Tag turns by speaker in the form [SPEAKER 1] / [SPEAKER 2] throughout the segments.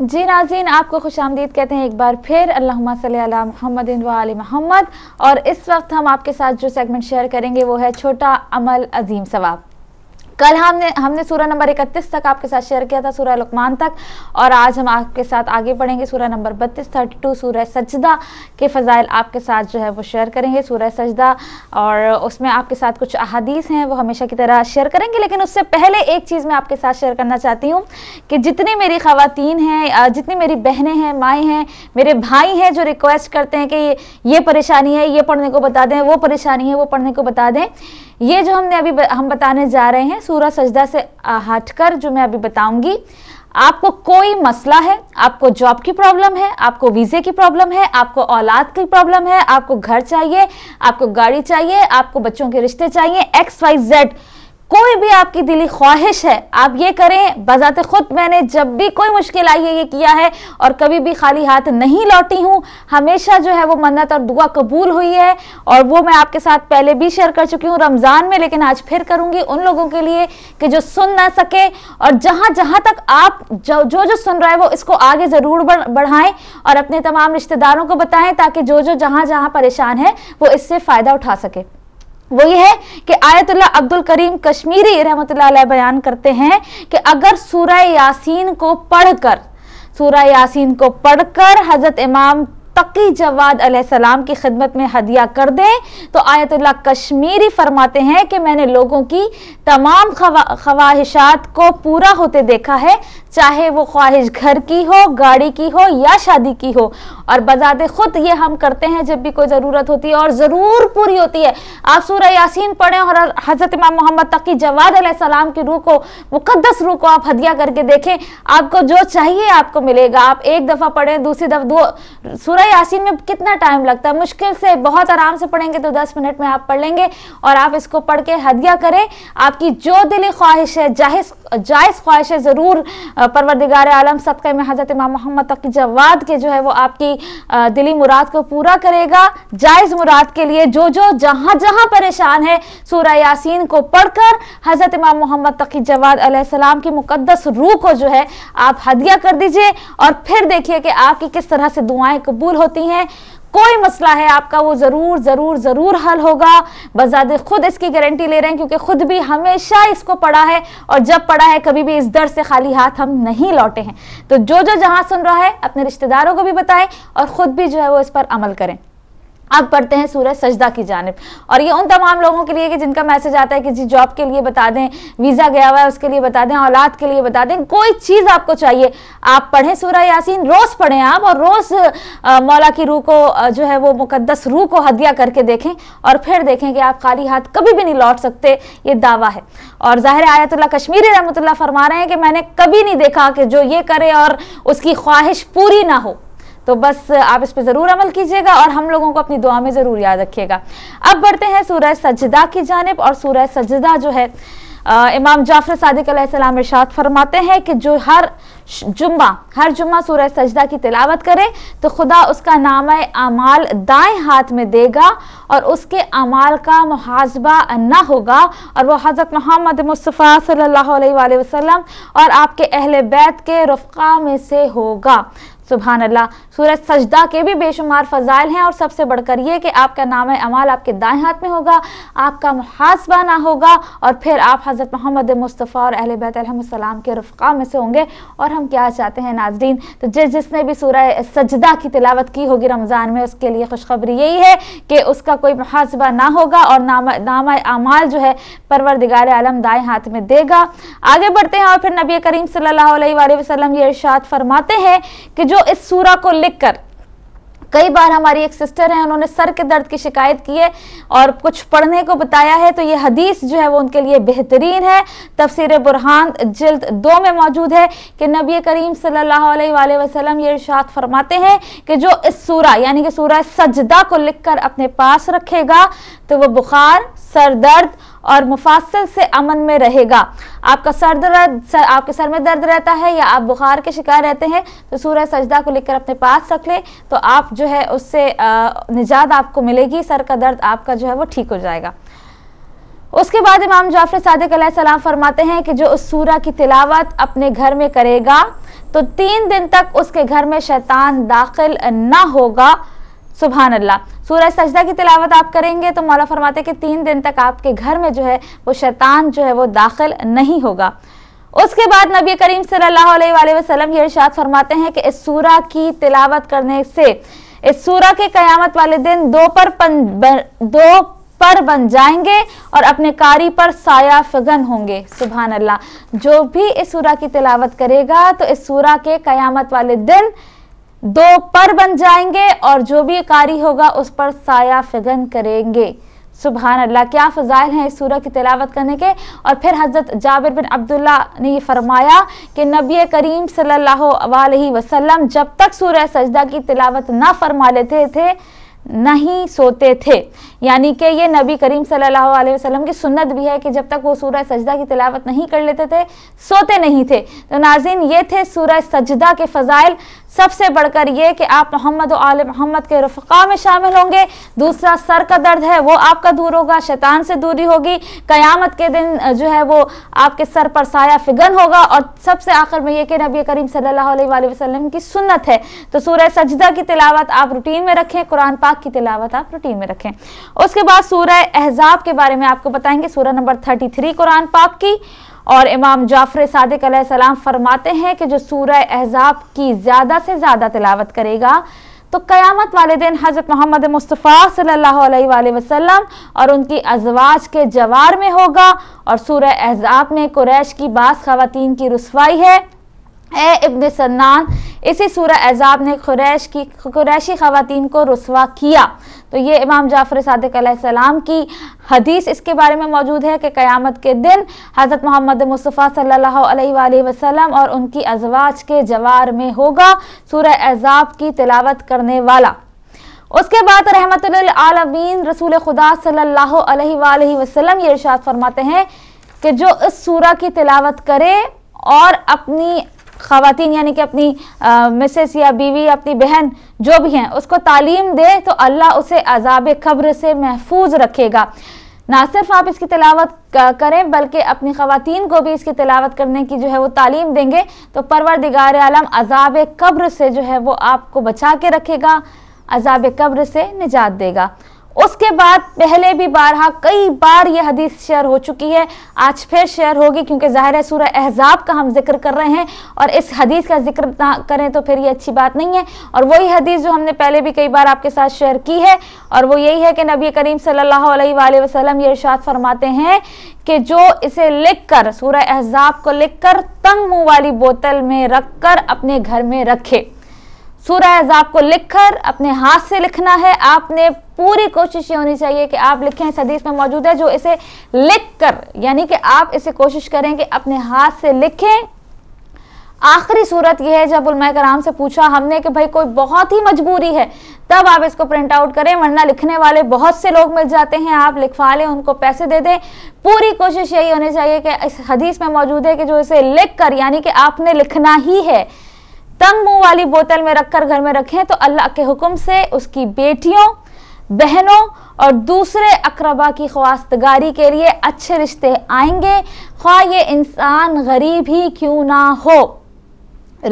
[SPEAKER 1] जी नाजीन आपको खुश आमदीद कहते हैं एक बार फिर अल्लाह मोहम्मद मोहम्मद और इस वक्त हम आपके साथ जो सेगमेंट शेयर करेंगे वो है छोटा अमल अजीम सवाब कल हमने हमने सूरह नंबर इकतीस तक आपके साथ शेयर किया था सूर्य लुकमान तक और आज हम आपके साथ आगे पढ़ेंगे सूर्य नंबर बत्तीस थर्टी टू सूर सजदा के फ़जाइल आपके साथ जो है वो शेयर करेंगे सूर्य सजदा और उसमें आपके साथ कुछ अहादीस हैं वो हमेशा की तरह शेयर करेंगे लेकिन उससे पहले एक चीज़ मैं आपके साथ शेयर करना चाहती हूँ कि जितनी मेरी खातन हैं जितनी मेरी बहनें हैं माएँ हैं मेरे भाई हैं जो रिक्वेस्ट करते हैं कि ये परेशानी है ये पढ़ने को बता दें वो परेशानी है वो पढ़ने को बता दें ये जो हमने अभी हम बताने जा रहे हैं सूरज सजदा से हटकर जो मैं अभी बताऊंगी आपको कोई मसला है आपको जॉब की प्रॉब्लम है आपको वीज़े की प्रॉब्लम है आपको औलाद की प्रॉब्लम है आपको घर चाहिए आपको गाड़ी चाहिए आपको बच्चों के रिश्ते चाहिए एक्स वाई जेड कोई भी आपकी दिली ख्वाहिश है आप ये करें बजात खुद मैंने जब भी कोई मुश्किल आई है ये किया है और कभी भी खाली हाथ नहीं लौटी हूँ हमेशा जो है वो मन्नत और दुआ कबूल हुई है और वो मैं आपके साथ पहले भी शेयर कर चुकी हूँ रमज़ान में लेकिन आज फिर करूँगी उन लोगों के लिए कि जो सुन ना सके और जहाँ जहाँ तक आप जो जो जो सुन रहा है वो इसको आगे ज़रूर बढ़ाएँ और अपने तमाम रिश्तेदारों को बताएं ताकि जो जो जहाँ जहाँ परेशान है वो इससे फ़ायदा उठा सके वो ये है कि आयतुल्ला अब्दुल करीम कश्मीरी रहमतुल्लाह बयान करते हैं कि अगर सूर्य यासीन को पढ़कर सूर्य यासीन को पढ़कर हजरत इमाम तकी जवाद सलाम की खिदमत में हदिया कर दें तो आयतुल्ला कश्मीरी फरमाते हैं कि मैंने लोगों की तमाम ख्वाहिशात को पूरा होते देखा है चाहे वो ख्वाहिश घर की हो गाड़ी की हो या शादी की हो और बजाते खुद ये हम करते हैं जब भी कोई ज़रूरत होती है और ज़रूर पूरी होती है आप सूर यासीन पढ़ें और हज़रत इमाम मोहम्मद तकी जवाद सलाम की रूह को मुकदस रूह को आप हदिया करके देखें आपको जो चाहिए आपको मिलेगा आप एक दफ़ा पढ़ें दूसरी दफ़ा दो सूर्य यासीन में कितना टाइम लगता है मुश्किल से बहुत आराम से पढ़ेंगे तो दस मिनट में आप पढ़ लेंगे और आप इसको पढ़ के हदिया करें आपकी जो दिली ख्वाहिश है जाहिज जायज़ ख्वाहिश है ज़रूर परवरदिगार आलम सदक़े में हज़रत इमाम मोहम्मद तकी जवाद के जो है वो आपकी दिली मुराद को पूरा करेगा जायज़ मुराद के लिए जो जो जहाँ जहाँ परेशान है सूर्य यासिन को पढ़कर हज़रत इमाम मोहम्मद तकी जवाद सलाम की मुकदस रूह को जो है आप हदिया कर दीजिए और फिर देखिए कि आपकी किस तरह से दुआएं कबूल होती हैं कोई मसला है आपका वो ज़रूर ज़रूर ज़रूर हल होगा बजादे खुद इसकी गारंटी ले रहे हैं क्योंकि खुद भी हमेशा इसको पढ़ा है और जब पढ़ा है कभी भी इस डर से खाली हाथ हम नहीं लौटे हैं तो जो जो जहाँ सुन रहा है अपने रिश्तेदारों को भी बताएं और ख़ुद भी जो है वो इस पर अमल करें अब पढ़ते हैं सूरज सजदा की जानब और ये उन तमाम लोगों के लिए कि जिनका मैसेज आता है कि जी जॉब के लिए बता दें वीज़ा गया हुआ है उसके लिए बता दें औलाद के लिए बता दें कोई चीज़ आपको चाहिए आप पढ़ें सूरह यासीन रोज़ पढ़ें आप और रोज़ मौला की रूह को जो है वो मुकदस रूह को हदिया करके देखें और फिर देखें कि आप खाली हाथ कभी भी नहीं लौट सकते ये दावा है और ज़ाहिर आयतुल्ला कश्मीरी रहमतुल्ला फरमा रहे हैं कि मैंने कभी नहीं देखा कि जो ये करे और उसकी ख्वाहिश पूरी ना हो तो बस आप इस पर ज़रूर अमल कीजिएगा और हम लोगों को अपनी दुआ में ज़रूर याद रखिएगा अब बढ़ते हैं सूरह सजदा की जानब और सूरह सजदा जो है आ, इमाम जाफर सदक सलाम इर्शाद फरमाते हैं कि जो हर जुम्मा हर जुम्मा सूरह सजदा की तिलावत करे तो खुदा उसका नाम अमाल दाएं हाथ में देगा और उसके अमाल का मुहाजबा न होगा और वह हज़रत मोहम्मद मुस्तफ़ा सल्लल्लाहु अलैहि वसल्लम और आपके अहल बैत के रफ़ा में से होगा सुबहान अल्लाह सूरज सजदा के भी बेशुमार फ़जाइल हैं और सबसे बढ़कर ये कि आपका नाम अमाल आपके दाएँ हाथ में होगा आपका मुहासबा ना होगा और फिर आप हज़रत मोहम्मद मुस्तफ़ा और अहल बैतम के रफ़ा में से होंगे और हम क्या चाहते हैं नाजरीन तो जिस जिसने भी सूरह सजदा की तिलावत की होगी रमज़ान में उसके लिए खुशखबरी यही है कि उसका कोई मुहासबा ना होगा और नाम नाम अमाल जो है परवरदिगार आलम दाएँ हाथ में देगा आगे बढ़ते हैं और फिर नबी करीम सल्ला वसलम ये इर्शाद फरमाते हैं कि जो तो इस सूरा को लिखकर कई बार हमारी एक सिस्टर हैं उन्होंने सर के दर्द की शिकायत की है और कुछ पढ़ने को बताया है तो ये हदीस जो है वो उनके लिए बेहतरीन है तफसर बुरहान जल्द दो में मौजूद है कि नबी करीम सल्लल्लाहु अलैहि वसल्लम ये इर्शाद फरमाते हैं कि जो इस सूरा यानी कि सूरा सजदा को लिखकर अपने पास रखेगा तो वह बुखार सर दर्द और मुफासिल से अमन में रहेगा आपका सर दर्द सर, आपके सर में दर्द रहता है या आप बुखार के शिकार रहते हैं तो सूर्य सजदा को लेकर अपने पास रख लें तो आप जो है उससे निजात आपको मिलेगी सर का दर्द आपका जो है वो ठीक हो जाएगा उसके बाद इमाम जाफर सादिक सलाम फरमाते हैं कि जो उस सूरा की तिलावत अपने घर में करेगा तो तीन दिन तक उसके घर में शैतान दाखिल ना होगा सुबहान अल्लाह सूरज सजदा की तिलावत आप करेंगे तो मौला फरमाते कि तीन दिन तक आपके घर में जो है वो शैतान जो है वो दाखिल नहीं होगा उसके बाद नबी करीम सल्लल्लाहु अलैहि वसल्लम ये इरशाद फरमाते हैं कि इस सूरा की तिलावत करने से इस सूरा के कयामत वाले दिन दो पर पन, दो पर बन जाएंगे और अपने कारी पर साया फगन होंगे सुबहान अल्लाह जो भी इस सूरा की तिलावत करेगा तो इस सूरा के कयामत वाले दिन दो पर बन जाएंगे और जो भी कारी होगा उस पर साया फिगन करेंगे सुबहान अल्लाह क्या फ़ज़ाइल हैं इस सूरह की तिलावत करने के और फिर हज़रत जाबिर बिन अब्दुल्ला ने ये फरमाया कि नबी करीम सल्लल्लाहु अलैहि वसल्लम जब तक सूरह सजदा की तिलावत ना फरमा लेते थे, थे नहीं सोते थे यानी कि ये नबी करीम सल्लल्लाहु अलैहि वसल्लम की सुन्नत भी है कि जब तक वो सूरह सजदा की तिलावत नहीं कर लेते थे सोते नहीं थे तो नाजिन ये थे सूरह सजदा के फ़ज़ाइल सबसे बढ़कर ये कि आप मोहम्मद आल मोहम्मद के रफ़ा में शामिल होंगे दूसरा सर का दर्द है वो आपका दूर होगा शैतान से दूरी होगी क़यामत के दिन जो है वो आपके सर पर साया फिगन होगा और सबसे आखिर में ये कि नबी करीम सल्लल्लाहु अलैहि वसल्लम की सुन्नत है तो सूर्य सजदा की तिलावत आप रूटीन में रखें कुरान पाक की तिलावत आप रूटीन में रखें उसके बाद सूर्य एहजाब के बारे में आपको बताएंगे सूर्य नंबर थर्टी थ्री कुरान पाक की और इमाम जाफर सदक सलाम फरमाते हैं कि जो सूर एहजाब की ज़्यादा से ज़्यादा तिलावत करेगा तो क़यामत वाले दिन हज़रत मोहम्मद मुस्तफ़ा सल्ला वसलम और उनकी अजवाज के जवार में होगा और सूरह एहजाब में कुरैश की बास खातन की रसवाई है ए इब्न सन्नान इसी सूर एजाब ने कुरैश की कुरैशी खातन को रसवा किया तो ये इमाम जाफ़र सदक की हदीस इसके बारे में मौजूद है कि क़यामत के दिन हज़रत मोहम्मद मुस्तफ़ा सल्ला वसलम और उनकी अजवाज के जवार में होगा सूर एजाब की तिलावत करने वाला उसके बाद रहमत आलमीन रसूल खुदा सल्ला वसलम ये इर्शाद फरमाते हैं कि जो इस सूर की तिलावत करे और अपनी खातन यानी कि अपनी मिसेस या बीवी अपनी बहन जो भी हैं उसको तालीम दे तो अल्लाह उसे अजाब क़ब्र से महफूज रखेगा ना सिर्फ आप इसकी तलावत करें बल्कि अपनी खातन को भी इसकी तलावत करने की जो है वो तालीम देंगे तो परवर दिगार आलम अजाब कब्र से जो है वो आपको बचा के रखेगा अजाब कब्र से निजात देगा उसके बाद पहले भी बारहा कई बार ये हदीस शेयर हो चुकी है आज फिर शेयर होगी क्योंकि ज़ाहिर है सूर्य एहजाब का हम जिक्र कर रहे हैं और इस हदीस का जिक्र ना करें तो फिर ये अच्छी बात नहीं है और वही हदीस जो हमने पहले भी कई बार आपके साथ शेयर की है और वो यही है कि नबी करीम सल्लल्लाहु अलैहि वसल्लम ये इर्शाद फरमाते हैं कि जो इसे लिख कर सूर्य एहजाब को कर तंग मुँह वाली बोतल में रख कर अपने घर में रखे सूरह अजाब को लिखकर अपने हाथ से लिखना है आपने पूरी कोशिश ये होनी चाहिए कि आप लिखें इस हदीस में मौजूद है जो इसे लिख कर यानी कि आप इसे कोशिश करें कि अपने हाथ से लिखें आखिरी सूरत यह है जब उलमा कराम से पूछा हमने कि भाई कोई बहुत ही मजबूरी है तब आप इसको प्रिंट आउट करें वरना लिखने वाले बहुत से लोग मिल जाते हैं आप लिखवा लें उनको पैसे दे दें पूरी कोशिश यही होनी चाहिए कि इस हदीस में मौजूद है कि जो इसे लिख कर यानी कि आपने लिखना ही है तंग मुंह वाली बोतल में रखकर घर में रखें तो अल्लाह के हुक्म से उसकी बेटियों बहनों और दूसरे अकरबा की खवास्तगारी के लिए अच्छे रिश्ते आएंगे ख्वा ये इंसान गरीब ही क्यों ना हो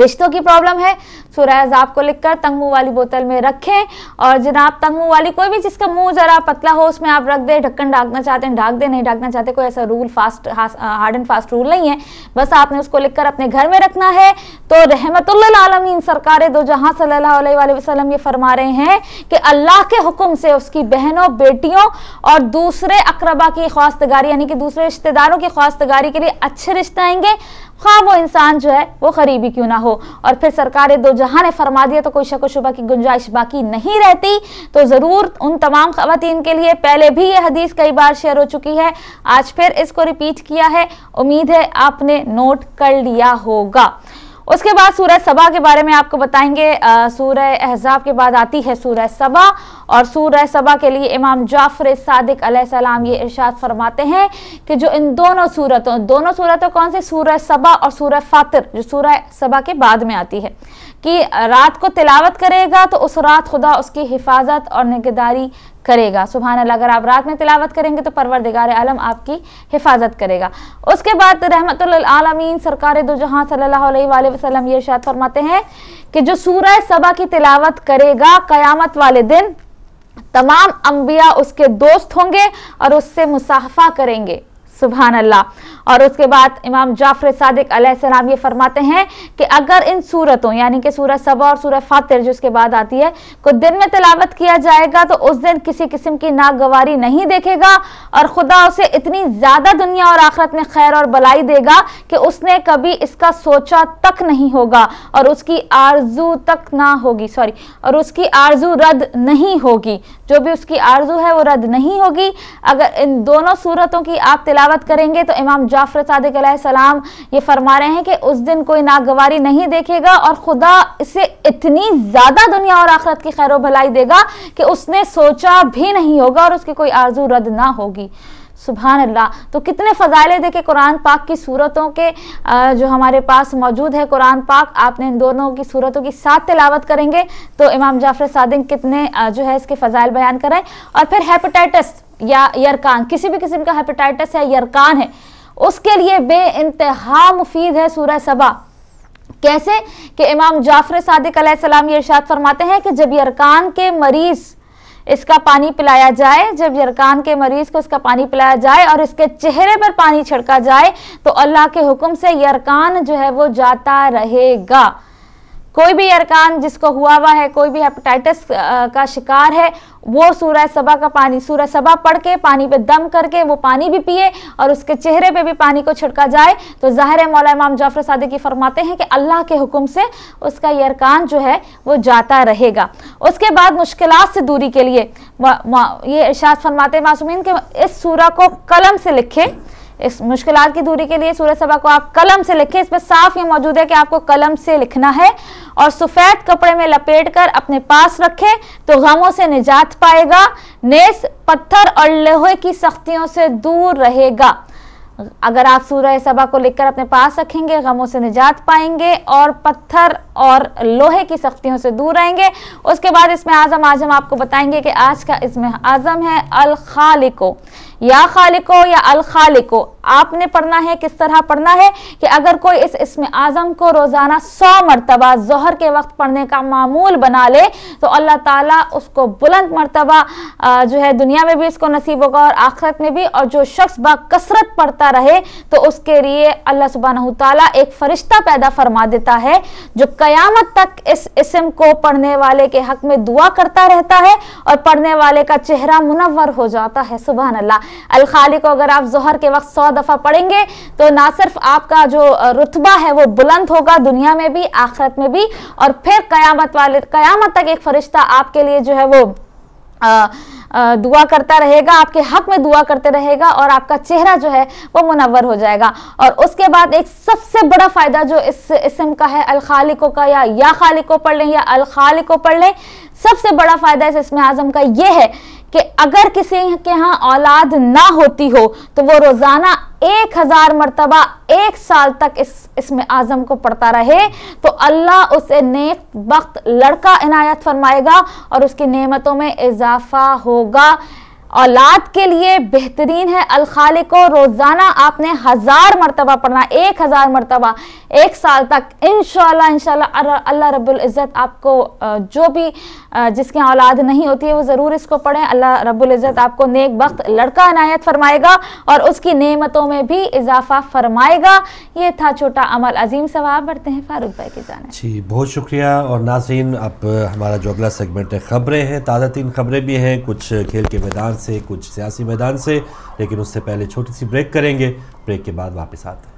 [SPEAKER 1] रिश्तों की प्रॉब्लम है सुरैज आपको लिखकर तंग वाली बोतल में रखें और जनाब तंग वाली कोई भी जिसका मुंह जरा पतला हो उसमें आप रख दें ढक्कन ढाकना चाहते हैं ढाक दें नहीं ढाकना चाहते कोई ऐसा rule fast hard and fast rule नहीं है बस आपने उसको लिखकर अपने घर में रखना है तो रहमत आलमीन सरकार दो जहां सल्लाम ये फरमा रहे हैं कि अल्लाह के हुक्म से उसकी बहनों बेटियों और दूसरे अकरबा की खौस्तगारी यानी कि दूसरे रिश्तेदारों की खौस्तगारी के लिए अच्छे रिश्ते आएंगे खा वो इंसान जो है वो गरीबी क्यों ना हो और फिर सरकार दो जहां जहां ने फरमा दिया तो कोई शक शुबा की गुंजाइश बाकी नहीं रहती तो ज़रूर उन तमाम खातन के लिए पहले भी यह हदीस कई बार शेयर हो चुकी है आज फिर इसको रिपीट किया है उम्मीद है आपने नोट कर लिया होगा उसके बाद सूरह सबा के बारे में आपको बताएंगे सूरह एहजाब के बाद आती है सूरह सबा और सूरह सबा के लिए इमाम जाफर सादिक सलाम ये इरशाद फरमाते हैं कि जो इन दोनों सूरतों दोनों सूरतों कौन से सूरह सबा और सूरह फातर जो सूरह सबा के बाद में आती है कि रात को तिलावत करेगा तो उस रात खुदा उसकी हिफाजत और निगदारी करेगा सुबह अल्लाह अगर आप रात में तिलावत करेंगे तो परवरदिगार आलम आपकी हिफाजत करेगा उसके बाद रहमत आलमीन सरकार दो जहाँ सल्ला वसलम ये शायद फरमाते हैं कि जो सूरह सबा की तिलावत करेगा क़यामत वाले दिन तमाम अम्बिया उसके दोस्त होंगे और उससे मुसाफा करेंगे सुबहान अल्लाह और उसके बाद इमाम जाफर सदक सलाम ये फरमाते हैं कि अगर इन सूरतों यानी कि सूरत सबा और सूरत फातिर जो उसके बाद आती है को दिन में तलावत किया जाएगा तो उस दिन किसी किस्म की नागवारी नहीं देखेगा और खुदा उसे इतनी ज़्यादा दुनिया और आखरत में खैर और भलाई देगा कि उसने कभी इसका सोचा तक नहीं होगा और उसकी आरजू तक ना होगी सॉरी और उसकी आरजू रद्द नहीं होगी जो भी उसकी आरजू है वो रद्द नहीं होगी अगर इन दोनों सूरतों की आप तिलावत तिलावत करेंगे तो इमाम जाफर सदक सलाम ये फरमा रहे हैं कि उस दिन कोई नागवारी नहीं देखेगा और खुदा इसे इतनी ज़्यादा दुनिया और आखरत की खैर भलाई देगा कि उसने सोचा भी नहीं होगा और उसकी कोई आरजू रद्द ना होगी सुबहान अल्लाह तो कितने फजाले देखे कुरान पाक की सूरतों के जो हमारे पास मौजूद है कुरान पाक आपने इन दोनों की सूरतों की साथ तिलावत करेंगे तो इमाम जाफर सादिक कितने जो है इसके फ़जाइल बयान कराएं और फिर हेपेटाइटिस या यरकान किसी भी किस्म का हेपेटाइटिस है यरकान है उसके लिए बे इंतहा मुफीद है सूरह सबा कैसे कि इमाम जाफर सदक सलाम ये इर्शाद फरमाते हैं कि जब यरकान के मरीज़ इसका पानी पिलाया जाए जब यरकान के मरीज़ को इसका पानी पिलाया जाए और इसके चेहरे पर पानी छिड़का जाए तो अल्लाह के हुक्म से यरकान जो है वो जाता रहेगा कोई भी अरकान जिसको हुआ हुआ है कोई भी हेपेटाइटिस का शिकार है वो सूर्य सबा का पानी सूर्य सबा पढ़ के पानी पे दम करके वो पानी भी पिए और उसके चेहरे पे भी पानी को छिड़का जाए तो ज़ाहिर मौला इमाम जाफर सादिकी फरमाते हैं कि अल्लाह के हुक्म से उसका ये अरकान जो है वो जाता रहेगा उसके बाद मुश्किल से दूरी के लिए ये इर्शाद फरमाते मासूमिन के इस सूरा को कलम से लिखें इस मुश्किल की दूरी के लिए सूरज सभा को आप कलम से लिखें इसमें साफ ये मौजूद है कि आपको कलम से लिखना है और सफ़ेद कपड़े में लपेट कर अपने पास रखें तो गमों से निजात पाएगा नेस पत्थर और लोहे की सख्तियों से दूर रहेगा अगर आप सूर्य सभा को लिखकर अपने पास रखेंगे गमों से निजात पाएंगे और पत्थर और लोहे की सख्तियों से दूर रहेंगे उसके बाद इसमें आज़म आज़म आपको बताएंगे कि आज का इसमें आज़म है अल खालिको या खालिको या अल खालिको आपने पढ़ना है किस तरह पढ़ना है कि अगर कोई इस इसम आज़म को रोज़ाना सौ मरतबा जहर के वक्त पढ़ने का मामूल बना ले तो अल्लाह ताला उसको बुलंद मरतबा जो है दुनिया में भी इसको नसीब होगा और आखिरत में भी और जो शख्स बा कसरत पढ़ता रहे तो उसके लिए अल्लाह सुबहान तला एक फ़रिश्ता पैदा फरमा देता है जो क़यामत तक इस इसम को पढ़ने वाले के हक में दुआ करता रहता है और पढ़ने वाले का चेहरा मुनवर हो जाता है सुबह अल्लाह अलखाली को अगर आप जहर के वक्त सौ दफ़ा पढ़ेंगे तो ना सिर्फ आपका जो रुतबा है वो बुलंद होगा दुनिया में भी आखिरत में भी और फिर कयामत वाले कयामत तक एक फरिश्ता आपके लिए जो है वो आ, आ, दुआ करता रहेगा आपके हक में दुआ करते रहेगा और आपका चेहरा जो है वो मुनवर हो जाएगा और उसके बाद एक सबसे बड़ा फ़ायदा जो इस इसम का है अल खालिको का या या खालिको पढ़ लें या अल खालिको पढ़ लें सबसे बड़ा फ़ायदा इस इसमें आज़म का ये है कि अगर किसी के यहाँ औलाद ना होती हो तो वो रोजाना एक हजार मरतबा एक साल तक इस इसमें आजम को पढ़ता रहे तो अल्लाह उसे नेक वक्त लड़का इनायत फरमाएगा और उसकी नेमतों में इजाफा होगा औलाद के लिए बेहतरीन है अलखाले को रोज़ाना आपने हज़ार मरतबा पढ़ना एक हज़ार मरतबा एक साल तक इन शह अल्लाह इज़्ज़त आपको जो भी जिसके औलाद नहीं होती है वो ज़रूर इसको पढ़ें अल्लाह रब्ज़त आपको नेक वक्त लड़का अनायत फरमाएगा और उसकी नेमतों में भी इजाफा फरमाएगा ये था छोटा अमल अजीम सवाब बढ़ते हैं फारूक भाई की जाना जी बहुत शुक्रिया और नाजीन अब हमारा जो अगला सेगमेंट है खबरें हैं ताज़ा तीन खबरें भी हैं कुछ खेल के मैदान से कुछ सियासी मैदान से लेकिन उससे पहले छोटी सी ब्रेक करेंगे ब्रेक के बाद वापस आते हैं